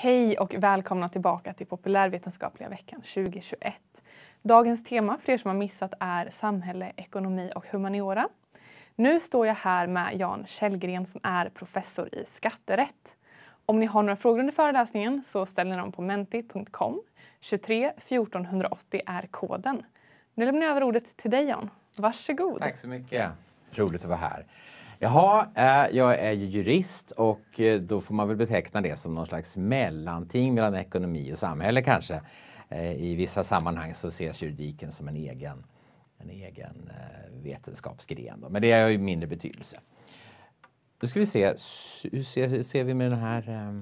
Hej och välkomna tillbaka till populärvetenskapliga veckan 2021. Dagens tema för er som har missat är samhälle, ekonomi och humaniora. Nu står jag här med Jan Källgren som är professor i skatterätt. Om ni har några frågor under föreläsningen så ställer ni dem på menti.com. 23 1480 är koden. Nu lämnar jag över ordet till dig Jan. Varsågod. Tack så mycket. Roligt att vara här. Jaha, eh, jag är ju jurist och eh, då får man väl beteckna det som någon slags mellanting mellan ekonomi och samhälle kanske. Eh, I vissa sammanhang så ses juridiken som en egen, en egen vetenskapsgren. Men det har ju mindre betydelse. Nu ska vi se, hur ser, ser vi med den här?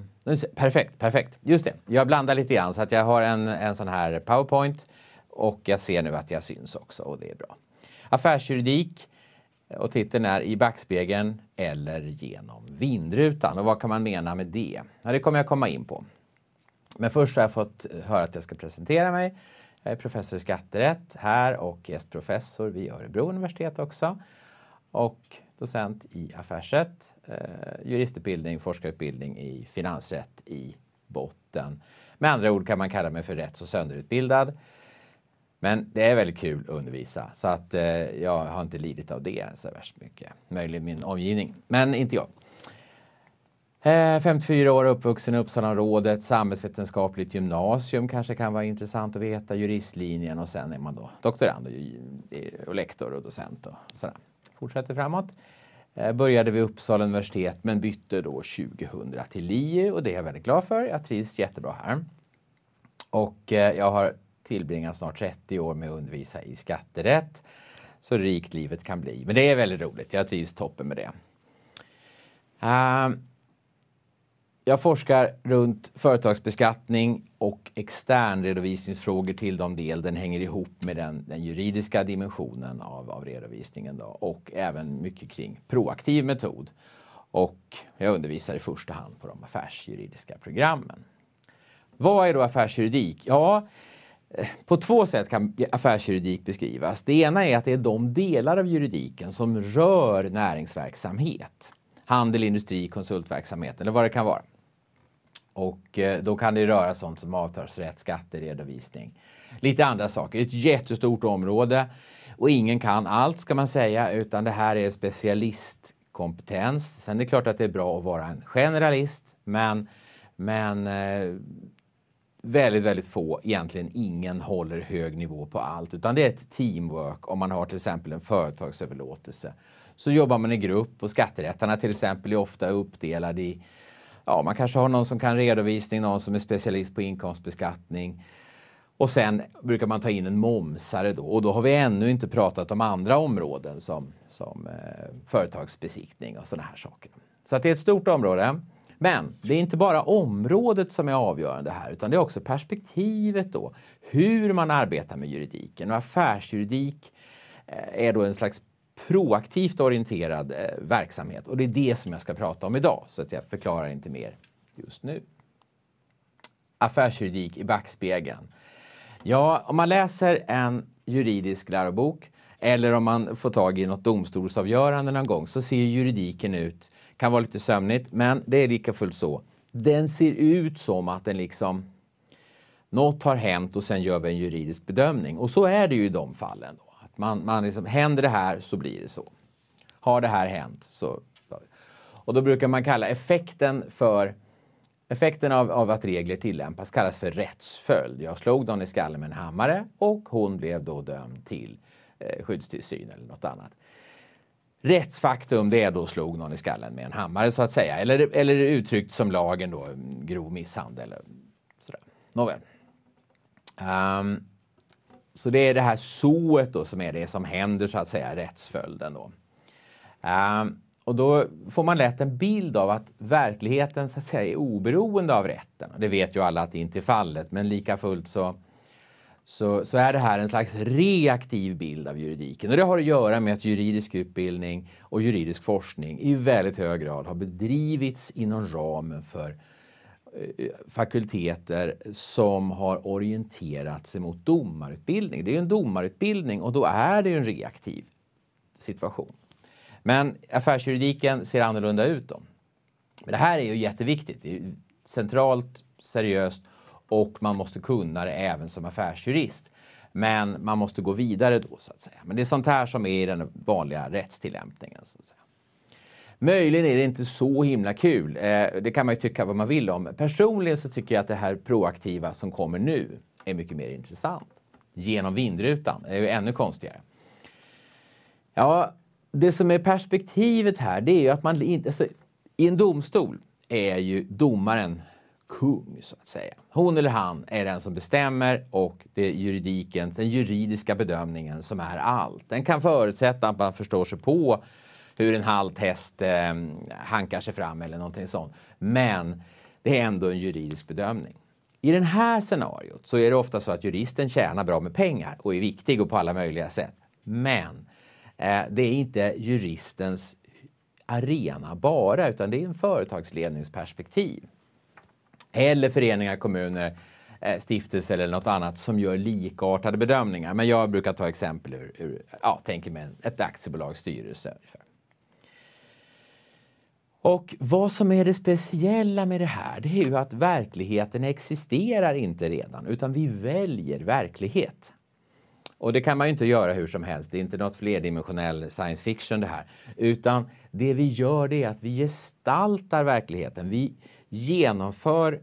Perfekt, perfekt. Just det, jag blandar lite grann så att jag har en, en sån här powerpoint och jag ser nu att jag syns också och det är bra. Affärsjuridik och titeln är I backspegeln eller genom vindrutan. Och vad kan man mena med det? Ja, det kommer jag komma in på. Men först har jag fått höra att jag ska presentera mig. Jag är professor i skatterätt här och gästprofessor vid Örebro universitet också. Och docent i affärsrätt, eh, juristutbildning, forskarutbildning i finansrätt i botten. Med andra ord kan man kalla mig för rätts och sönderutbildad. Men det är väldigt kul att undervisa så att eh, jag har inte lidit av det så värst mycket. Möjligen min omgivning, men inte jag. Eh, 54 år, uppvuxen i Uppsalaområdet, samhällsvetenskapligt gymnasium kanske kan vara intressant att veta, juristlinjen och sen är man då doktorand och, och lektor och docent och sådär. Fortsätter framåt. Eh, började vid Uppsala universitet men bytte då 2000 till LiU e, och det är jag väldigt glad för. Jag trivs jättebra här. Och eh, jag har tillbringa snart 30 år med att undervisa i skatterätt. Så rikt livet kan bli. Men det är väldigt roligt. Jag trivs toppen med det. Uh, jag forskar runt företagsbeskattning och externredovisningsfrågor till de del den hänger ihop med den, den juridiska dimensionen av, av redovisningen. Då, och även mycket kring proaktiv metod. Och jag undervisar i första hand på de affärsjuridiska programmen. Vad är då affärsjuridik? Ja, på två sätt kan affärsjuridik beskrivas. Det ena är att det är de delar av juridiken som rör näringsverksamhet. Handel, industri, konsultverksamhet eller vad det kan vara. Och eh, då kan det röra sånt som avtalsrätt, skatteredovisning. Lite andra saker. Ett jättestort område och ingen kan allt ska man säga utan det här är specialistkompetens. Sen är det klart att det är bra att vara en generalist men, men eh, väldigt, väldigt få, egentligen ingen håller hög nivå på allt, utan det är ett teamwork om man har till exempel en företagsöverlåtelse. Så jobbar man i grupp och skatterättarna till exempel är ofta uppdelade i, ja, man kanske har någon som kan redovisning, någon som är specialist på inkomstbeskattning. Och sen brukar man ta in en momsare då och då har vi ännu inte pratat om andra områden som, som eh, företagsbesiktning och sådana här saker. Så det är ett stort område. Men det är inte bara området som är avgörande här utan det är också perspektivet då. Hur man arbetar med juridiken och affärsjuridik eh, är då en slags proaktivt orienterad eh, verksamhet och det är det som jag ska prata om idag så att jag förklarar inte mer just nu. Affärsjuridik i backspegeln. Ja, om man läser en juridisk lärobok eller om man får tag i något domstolsavgörande någon gång så ser juridiken ut, kan vara lite sömnigt, men det är lika fullt så. Den ser ut som att den liksom, något har hänt och sen gör vi en juridisk bedömning. Och så är det ju i de fallen. Då. Att man, man liksom, händer det här så blir det så. Har det här hänt så... Och då brukar man kalla effekten för Effekten av, av, att regler tillämpas kallas för rättsföljd. Jag slog någon i skallen med en hammare och hon blev då dömd till Eh, skyddstillsyn eller något annat. Rättsfaktum, det är då slog någon i skallen med en hammare så att säga. Eller, eller uttryckt som lagen då, mm, grov misshandel. Sådär. Nåväl. Um, så det är det här sået då som är det som händer så att säga, rättsföljden då. Um, och då får man lätt en bild av att verkligheten så att säga, är oberoende av rätten. Det vet ju alla att det inte är fallet, men lika fullt så så, så är det här en slags reaktiv bild av juridiken. Och det har att göra med att juridisk utbildning och juridisk forskning i väldigt hög grad har bedrivits inom ramen för eh, fakulteter som har orienterat sig mot domarutbildning. Det är ju en domarutbildning och då är det ju en reaktiv situation. Men affärsjuridiken ser annorlunda ut då. Men det här är ju jätteviktigt. Det är centralt, seriöst och man måste kunna det även som affärsjurist. Men man måste gå vidare då så att säga. Men det är sånt här som är i den vanliga rättstillämpningen. Så att säga. Möjligen är det inte så himla kul. Eh, det kan man ju tycka vad man vill om. Personligen så tycker jag att det här proaktiva som kommer nu är mycket mer intressant. Genom vindrutan det är ju ännu konstigare. Ja, det som är perspektivet här det är ju att man inte... Alltså, I en domstol är ju domaren kung, så att säga. Hon eller han är den som bestämmer och det är juridiken, den juridiska bedömningen som är allt. Den kan förutsätta att man förstår sig på hur en halt häst eh, hankar sig fram eller någonting sånt. Men det är ändå en juridisk bedömning. I det här scenariot så är det ofta så att juristen tjänar bra med pengar och är viktig och på alla möjliga sätt. Men eh, det är inte juristens arena bara, utan det är en företagsledningsperspektiv eller föreningar, kommuner, eh, stiftelser eller något annat som gör likartade bedömningar. Men jag brukar ta exempel ur, ur ja, tänker mig ett aktiebolags styrelse. Och vad som är det speciella med det här, det är ju att verkligheten existerar inte redan, utan vi väljer verklighet. Och det kan man ju inte göra hur som helst, det är inte något flerdimensionell science fiction det här. Utan det vi gör det är att vi gestaltar verkligheten. Vi, genomför,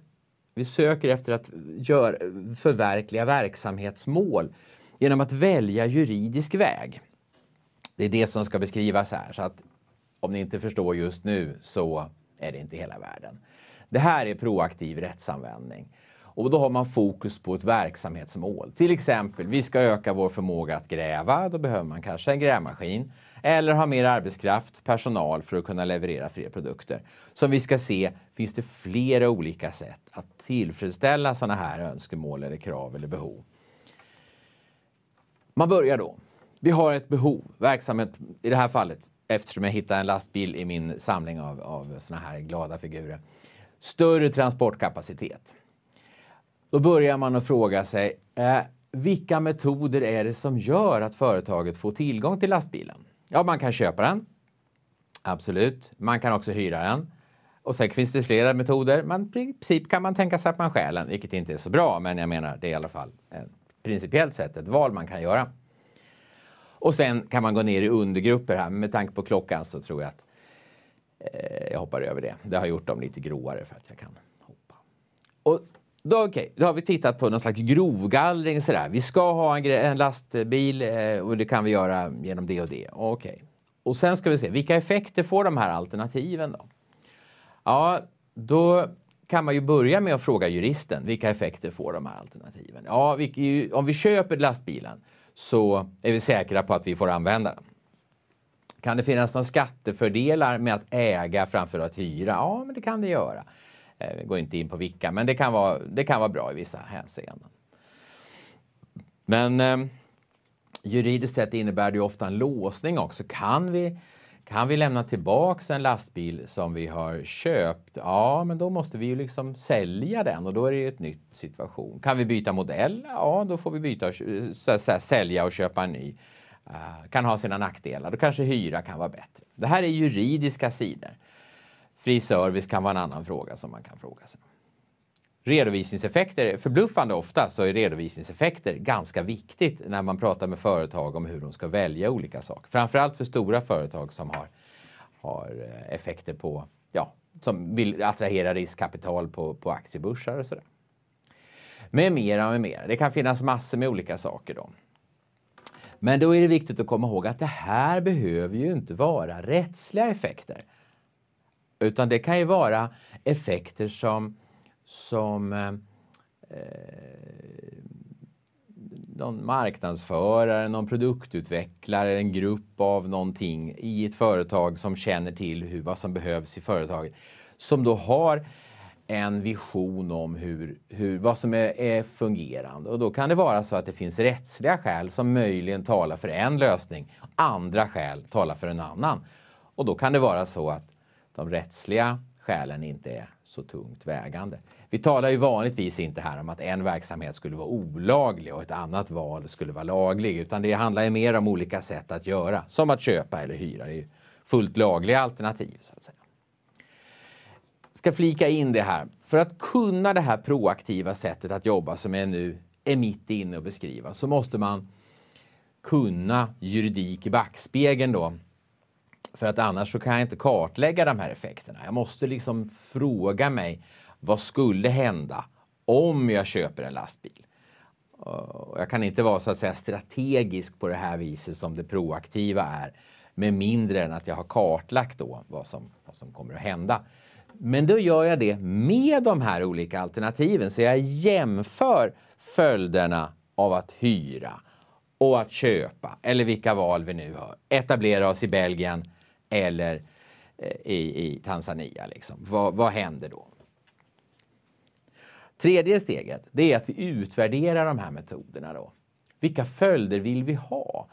vi söker efter att gör, förverkliga verksamhetsmål genom att välja juridisk väg. Det är det som ska beskrivas här. Så att om ni inte förstår just nu så är det inte hela världen. Det här är proaktiv rättsanvändning. Och då har man fokus på ett verksamhetsmål. Till exempel, vi ska öka vår förmåga att gräva. Då behöver man kanske en grävmaskin. Eller ha mer arbetskraft, personal för att kunna leverera fler produkter. Som vi ska se finns det flera olika sätt att tillfredsställa sådana här önskemål eller krav eller behov. Man börjar då. Vi har ett behov, verksamhet i det här fallet, eftersom jag hittade en lastbil i min samling av, av såna här glada figurer. Större transportkapacitet. Då börjar man att fråga sig, eh, vilka metoder är det som gör att företaget får tillgång till lastbilen? Ja, man kan köpa den. Absolut. Man kan också hyra den. Och sen finns det flera metoder. Man, I princip kan man tänka sig att man stjäl den, vilket inte är så bra, men jag menar, det är i alla fall eh, principiellt sett ett val man kan göra. Och sen kan man gå ner i undergrupper här, men med tanke på klockan så tror jag att eh, jag hoppar över det. Det har gjort dem lite gråare för att jag kan hoppa. Och då, okay, då har vi tittat på någon slags grovgallring. Sådär. Vi ska ha en, en lastbil eh, och det kan vi göra genom det och det. Okej. Okay. Och sen ska vi se, vilka effekter får de här alternativen då? Ja, då kan man ju börja med att fråga juristen, vilka effekter får de här alternativen? Ja, vi, om vi köper lastbilen så är vi säkra på att vi får använda den. Kan det finnas några skattefördelar med att äga framför att hyra? Ja, men det kan det göra. Eh, vi går inte in på vilka, men det kan vara, det kan vara bra i vissa hänseenden. Men eh, juridiskt sett innebär det ofta en låsning också. Kan vi, kan vi lämna tillbaks en lastbil som vi har köpt? Ja, men då måste vi ju liksom sälja den och då är det ju en nytt situation. Kan vi byta modell? Ja, då får vi byta, så, så, sälja och köpa en ny. Uh, kan ha sina nackdelar. Då kanske hyra kan vara bättre. Det här är juridiska sidor. Fri service kan vara en annan fråga som man kan fråga sig. Redovisningseffekter, förbluffande ofta så är redovisningseffekter ganska viktigt när man pratar med företag om hur de ska välja olika saker. Framförallt för stora företag som har, har eh, effekter på, ja, som vill attrahera riskkapital på, på aktiebörsar och sådär. Med mera, med mera. Det kan finnas massor med olika saker då. Men då är det viktigt att komma ihåg att det här behöver ju inte vara rättsliga effekter. Utan det kan ju vara effekter som, som eh, eh, någon marknadsförare, någon produktutvecklare, en grupp av någonting i ett företag som känner till hur, vad som behövs i företaget. Som då har en vision om hur, hur, vad som är, är, fungerande. Och då kan det vara så att det finns rättsliga skäl som möjligen talar för en lösning. Andra skäl talar för en annan. Och då kan det vara så att de rättsliga skälen inte är så tungt vägande. Vi talar ju vanligtvis inte här om att en verksamhet skulle vara olaglig och ett annat val skulle vara laglig, utan det handlar ju mer om olika sätt att göra, som att köpa eller hyra. Det är ju fullt lagliga alternativ, så att säga. ska flika in det här. För att kunna det här proaktiva sättet att jobba som jag nu är mitt inne och beskriva, så måste man kunna juridik i backspegeln då för att annars så kan jag inte kartlägga de här effekterna. Jag måste liksom fråga mig vad skulle hända om jag köper en lastbil? Jag kan inte vara så att säga strategisk på det här viset som det proaktiva är. Med mindre än att jag har kartlagt då vad som, vad som kommer att hända. Men då gör jag det med de här olika alternativen. Så jag jämför följderna av att hyra och att köpa, eller vilka val vi nu har, etablera oss i Belgien, eller eh, i, i Tanzania. Liksom. Vad, vad händer då? Tredje steget, det är att vi utvärderar de här metoderna. Då. Vilka följder vill vi ha?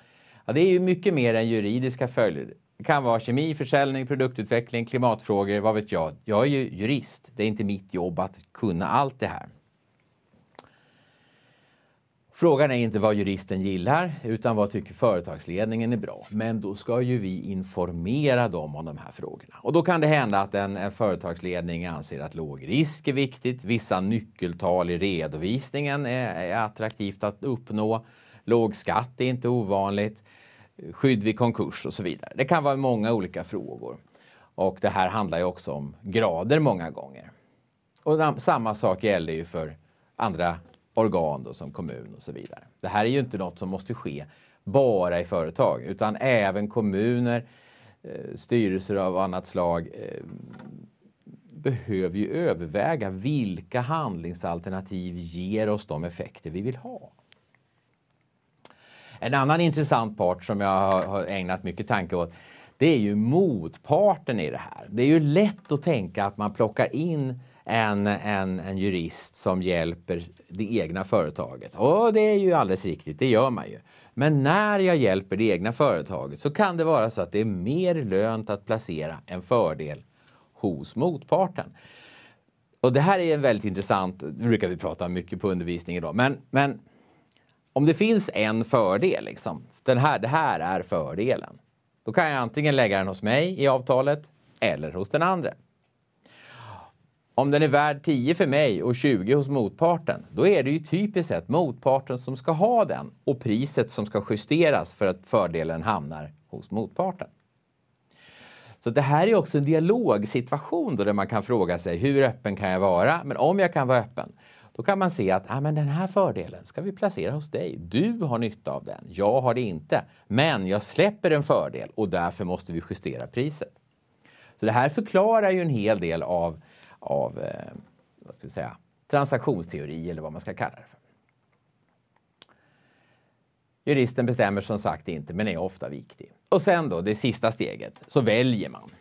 Ja, det är ju mycket mer än juridiska följder. Det kan vara kemi, försäljning, produktutveckling, klimatfrågor, vad vet jag. Jag är ju jurist. Det är inte mitt jobb att kunna allt det här. Frågan är inte vad juristen gillar, utan vad tycker företagsledningen är bra. Men då ska ju vi informera dem om de här frågorna. Och då kan det hända att en, en företagsledning anser att låg risk är viktigt. Vissa nyckeltal i redovisningen är, är attraktivt att uppnå. Låg skatt är inte ovanligt. Skydd vid konkurs och så vidare. Det kan vara många olika frågor. Och det här handlar ju också om grader många gånger. Och samma sak gäller ju för andra organ då, som kommun och så vidare. Det här är ju inte något som måste ske bara i företag utan även kommuner, eh, styrelser av annat slag eh, behöver ju överväga vilka handlingsalternativ ger oss de effekter vi vill ha. En annan intressant part som jag har ägnat mycket tanke åt det är ju motparten i det här. Det är ju lätt att tänka att man plockar in än en, en jurist som hjälper det egna företaget. Och det är ju alldeles riktigt, det gör man ju. Men när jag hjälper det egna företaget så kan det vara så att det är mer lönt att placera en fördel hos motparten. Och det här är en väldigt intressant, nu brukar vi prata mycket på undervisning idag, men, men om det finns en fördel, liksom, den här, det här är fördelen. Då kan jag antingen lägga den hos mig i avtalet eller hos den andra. Om den är värd 10 för mig och 20 hos motparten, då är det ju typiskt sett motparten som ska ha den och priset som ska justeras för att fördelen hamnar hos motparten. Så det här är också en dialogsituation då där man kan fråga sig hur öppen kan jag vara? Men om jag kan vara öppen, då kan man se att ah, men den här fördelen ska vi placera hos dig. Du har nytta av den, jag har det inte. Men jag släpper en fördel och därför måste vi justera priset. Så det här förklarar ju en hel del av av eh, vad ska vi säga, transaktionsteori eller vad man ska kalla det för. Juristen bestämmer som sagt inte, men är ofta viktig. Och sen då, det sista steget, så väljer man.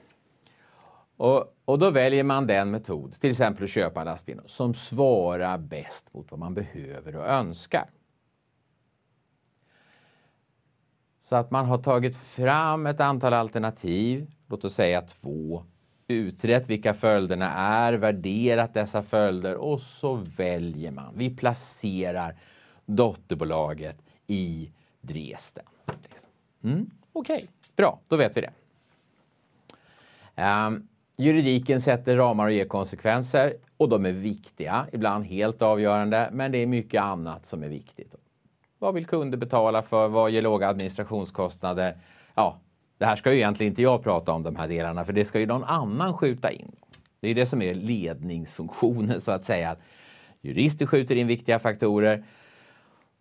Och, och då väljer man den metod, till exempel att köpa en lastbil, som svarar bäst mot vad man behöver och önskar. Så att man har tagit fram ett antal alternativ, låt oss säga två utrett vilka följderna är, värderat dessa följder och så väljer man. Vi placerar dotterbolaget i Dresden. Liksom. Mm, Okej, okay. bra, då vet vi det. Um, juridiken sätter ramar och ger konsekvenser och de är viktiga, ibland helt avgörande, men det är mycket annat som är viktigt. Vad vill kunder betala för? Vad ger låga administrationskostnader? Ja, det här ska ju egentligen inte jag prata om de här delarna för det ska ju någon annan skjuta in. Det är det som är ledningsfunktionen så att säga. Jurister skjuter in viktiga faktorer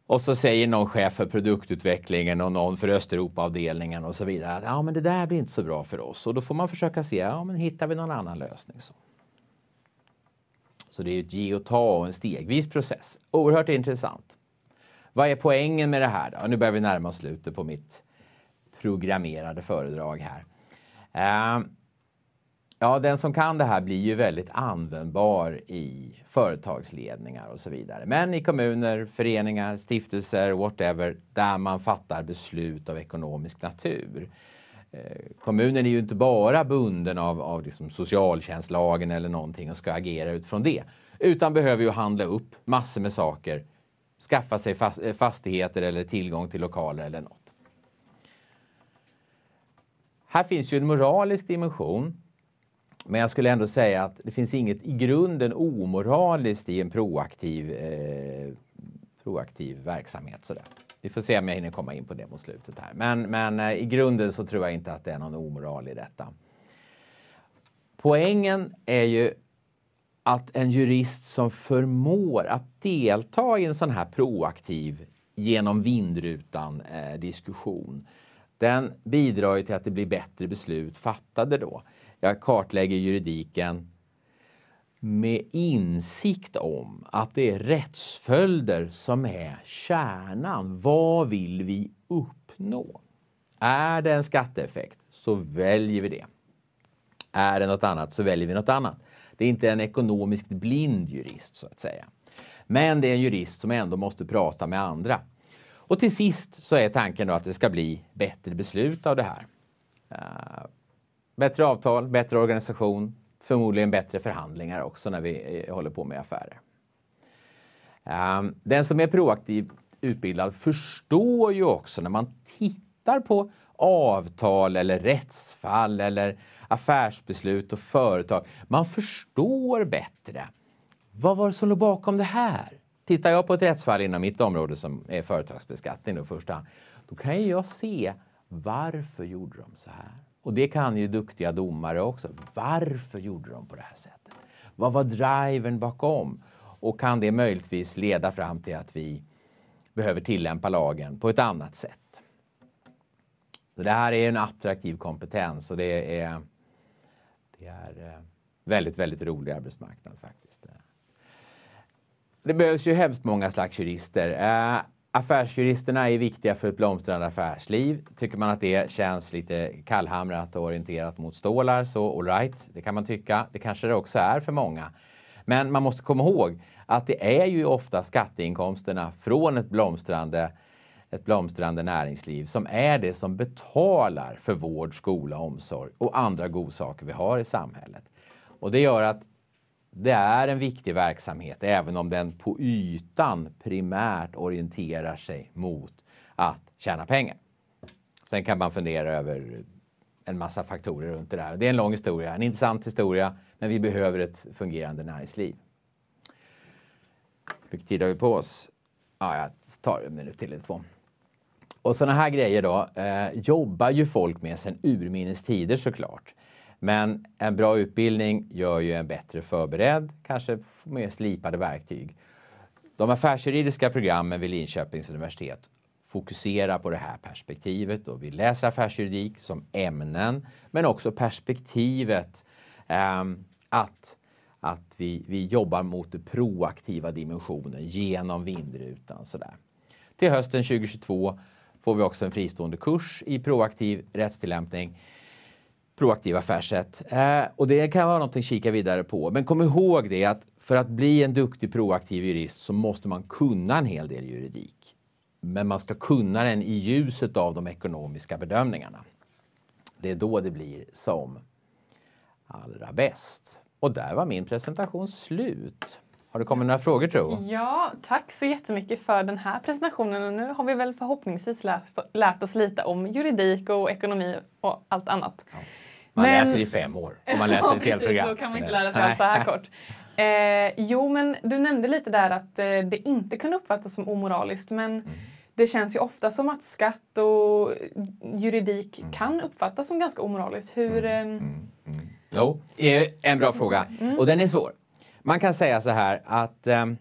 och så säger någon chef för produktutvecklingen och någon för Östeuropaavdelningen och så vidare att ja, men det där blir inte så bra för oss och då får man försöka se, ja men hittar vi någon annan lösning så. Så det är ett ge och ta och en stegvis process. Oerhört intressant. Vad är poängen med det här då? Nu börjar vi närma oss slutet på mitt programmerade föredrag här. Ehm, ja, den som kan det här blir ju väldigt användbar i företagsledningar och så vidare. Men i kommuner, föreningar, stiftelser, whatever, där man fattar beslut av ekonomisk natur. Ehm, kommunen är ju inte bara bunden av, av liksom socialtjänstlagen eller någonting och ska agera utifrån det. Utan behöver ju handla upp massor med saker, skaffa sig fastigheter eller tillgång till lokaler eller något. Här finns ju en moralisk dimension. Men jag skulle ändå säga att det finns inget i grunden omoraliskt i en proaktiv, eh, proaktiv verksamhet. Sådär. Vi får se om jag hinner komma in på det mot slutet. här. Men, men eh, i grunden så tror jag inte att det är någon omoral i detta. Poängen är ju att en jurist som förmår att delta i en sån här proaktiv genom vindrutan eh, diskussion den bidrar ju till att det blir bättre beslut fattade då. Jag kartlägger juridiken med insikt om att det är rättsföljder som är kärnan. Vad vill vi uppnå? Är det en skatteeffekt så väljer vi det. Är det något annat så väljer vi något annat. Det är inte en ekonomiskt blind jurist så att säga. Men det är en jurist som ändå måste prata med andra. Och till sist så är tanken då att det ska bli bättre beslut av det här. Uh, bättre avtal, bättre organisation, förmodligen bättre förhandlingar också när vi eh, håller på med affärer. Uh, den som är proaktivt utbildad förstår ju också när man tittar på avtal eller rättsfall eller affärsbeslut och företag. Man förstår bättre. Vad var det som låg bakom det här? Tittar jag på ett rättsfall inom mitt område som är företagsbeskattning då första hand, då kan jag se varför gjorde de så här? Och det kan ju duktiga domare också. Varför gjorde de på det här sättet? Vad var driven bakom? Och kan det möjligtvis leda fram till att vi behöver tillämpa lagen på ett annat sätt? Så det här är en attraktiv kompetens och det är, det är eh, väldigt, väldigt rolig arbetsmarknad faktiskt. Det behövs ju hemskt många slags jurister. Eh, affärsjuristerna är viktiga för ett blomstrande affärsliv. Tycker man att det känns lite kallhamrat och orienterat mot stålar så alright, det kan man tycka. Det kanske det också är för många. Men man måste komma ihåg att det är ju ofta skatteinkomsterna från ett blomstrande, ett blomstrande näringsliv som är det som betalar för vård, skola, omsorg och andra godsaker vi har i samhället. Och det gör att det är en viktig verksamhet, även om den på ytan primärt orienterar sig mot att tjäna pengar. Sen kan man fundera över en massa faktorer runt det där. Det är en lång historia, en intressant historia, men vi behöver ett fungerande näringsliv. Hur mycket tid har vi på oss? Ja, jag tar en minut till eller två. Och sådana här grejer då eh, jobbar ju folk med sedan urminnes tider såklart. Men en bra utbildning gör ju en bättre förberedd, kanske med slipade verktyg. De affärsjuridiska programmen vid Linköpings universitet fokuserar på det här perspektivet och vi läser affärsjuridik som ämnen men också perspektivet eh, att, att vi, vi jobbar mot den proaktiva dimensionen genom vindrutan. Sådär. Till hösten 2022 får vi också en fristående kurs i proaktiv rättstillämpning proaktiva affärssätt. Eh, och det kan vara något att kika vidare på. Men kom ihåg det att för att bli en duktig proaktiv jurist så måste man kunna en hel del juridik. Men man ska kunna den i ljuset av de ekonomiska bedömningarna. Det är då det blir som allra bäst. Och där var min presentation slut. Har det kommit några frågor tro? Ja, tack så jättemycket för den här presentationen. Och nu har vi väl förhoppningsvis lärt, lärt oss lite om juridik och ekonomi och allt annat. Ja. Man men... läser i fem år om man läser ja, ett helt program. Då kan man inte lära sig allt så här kort. Eh, jo, men du nämnde lite där att eh, det inte kan uppfattas som omoraliskt, men mm. det känns ju ofta som att skatt och juridik mm. kan uppfattas som ganska omoraliskt. Hur... Mm. Ehm, mm. Mm. Eh... Jo, en bra fråga. Och den är svår. Man kan säga så här att ehm,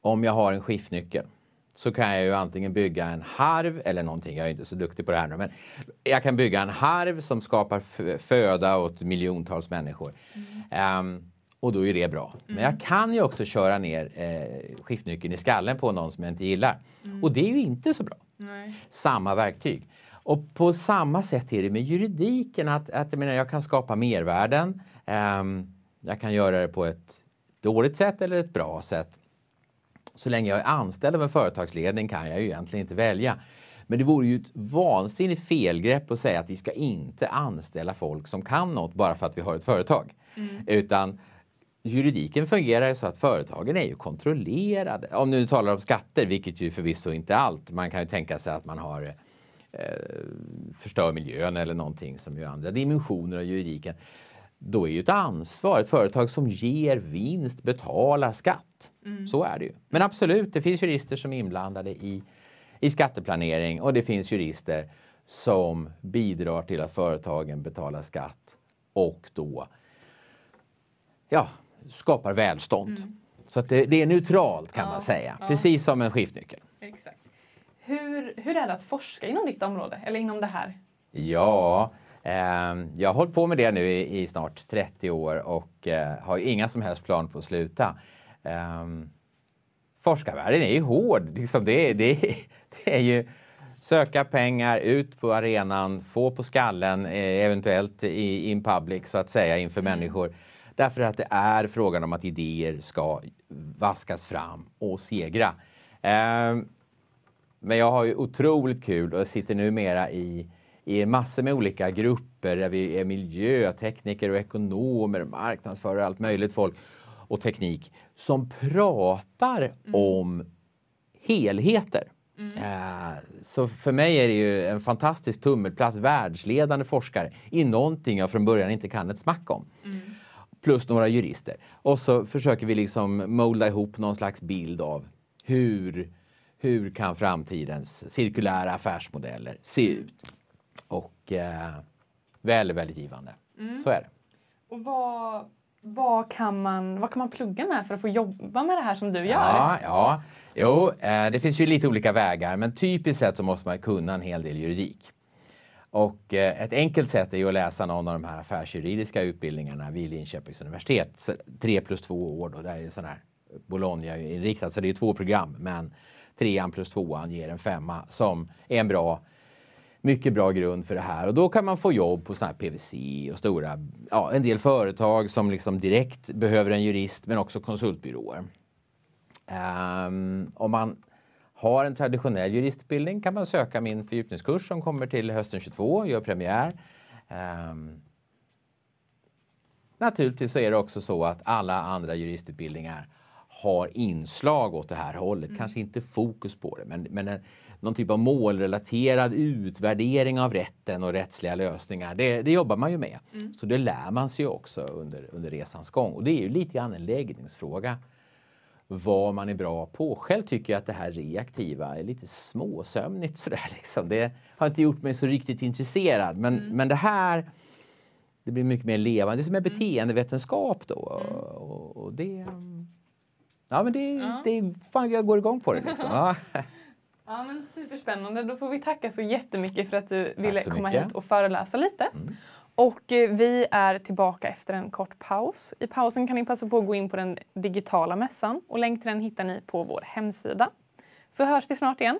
om jag har en skiftnyckel så kan jag ju antingen bygga en harv eller någonting. Jag är inte så duktig på det här nu. Men jag kan bygga en harv som skapar föda åt miljontals människor. Mm. Um, och då är det bra. Mm. Men jag mm. kan ju också köra ner eh, skiftnyckeln i skallen på någon som jag inte gillar. Mm. Och det är ju inte så bra. Nej. Samma verktyg. Och på samma sätt är det med juridiken. Att, att jag, menar, jag kan skapa mervärden. Um, jag kan göra det på ett dåligt sätt eller ett bra sätt. Så länge jag är anställd av en företagsledning kan jag ju egentligen inte välja. Men det vore ju ett vansinnigt felgrepp att säga att vi ska inte anställa folk som kan något bara för att vi har ett företag. Mm. Utan juridiken fungerar så att företagen är ju kontrollerade. Om nu talar om skatter, vilket ju förvisso inte är allt. Man kan ju tänka sig att man har eh, förstör miljön eller någonting som ju andra dimensioner av juridiken då är ju ett ansvar. Ett företag som ger vinst betalar skatt. Mm. Så är det ju. Men absolut, det finns jurister som är inblandade i, i skatteplanering och det finns jurister som bidrar till att företagen betalar skatt och då ja, skapar välstånd. Mm. Så att det, det, är neutralt kan ja, man säga, ja. precis som en skiftnyckel. Exakt. Hur, hur är det att forska inom ditt område, eller inom det här? Ja, Ehm, jag har hållit på med det nu i, i snart 30 år och eh, har inga som helst plan på att sluta. Ehm, forskarvärlden är ju hård. Liksom det, det, det är ju söka pengar, ut på arenan, få på skallen, eh, eventuellt i, in public så att säga inför mm. människor. Därför att det är frågan om att idéer ska vaskas fram och segra. Ehm, men jag har ju otroligt kul och sitter numera i i massor med olika grupper där vi är miljötekniker och ekonomer, marknadsförare och allt möjligt folk och teknik som pratar mm. om helheter. Mm. Eh, så för mig är det ju en fantastisk tummelplats, världsledande forskare i någonting jag från början inte kan ett smack om. Mm. Plus några jurister. Och så försöker vi liksom molda ihop någon slags bild av hur, hur kan framtidens cirkulära affärsmodeller se ut? och eh, väldigt, väldigt givande. Mm. Så är det. Och vad, vad, kan man, vad kan man plugga med för att få jobba med det här som du gör? Ja, ja. Jo, eh, det finns ju lite olika vägar men typiskt sett så måste man kunna en hel del juridik. Och eh, ett enkelt sätt är ju att läsa någon av de här affärsjuridiska utbildningarna vid Linköpings universitet. Tre plus två år då, det är ju sån här bologna inriktat så det är ju två program. Men trean plus tvåan ger en femma som är en bra mycket bra grund för det här. Och då kan man få jobb på sådana här PVC och stora, ja, en del företag som liksom direkt behöver en jurist men också konsultbyråer. Um, om man har en traditionell juristutbildning kan man söka min fördjupningskurs som kommer till hösten 22, gör premiär. Um, naturligtvis så är det också så att alla andra juristutbildningar har inslag åt det här hållet. Mm. Kanske inte fokus på det, men, men någon typ av målrelaterad utvärdering av rätten och rättsliga lösningar. Det, det jobbar man ju med. Mm. Så det lär man sig också under, under resans gång. Och det är ju lite grann en läggningsfråga vad man är bra på. Själv tycker jag att det här reaktiva är lite småsömnigt sådär liksom. Det har inte gjort mig så riktigt intresserad. Men, mm. men det här det blir mycket mer levande. Det är som är mm. beteendevetenskap då. Mm. Och, och det, ja, men det, ja. det fan, jag går igång på det liksom. Ja, men superspännande. Då får vi tacka så jättemycket för att du ville komma hit och föreläsa lite. Mm. Och eh, vi är tillbaka efter en kort paus. I pausen kan ni passa på att gå in på den digitala mässan och länk till den hittar ni på vår hemsida. Så hörs vi snart igen.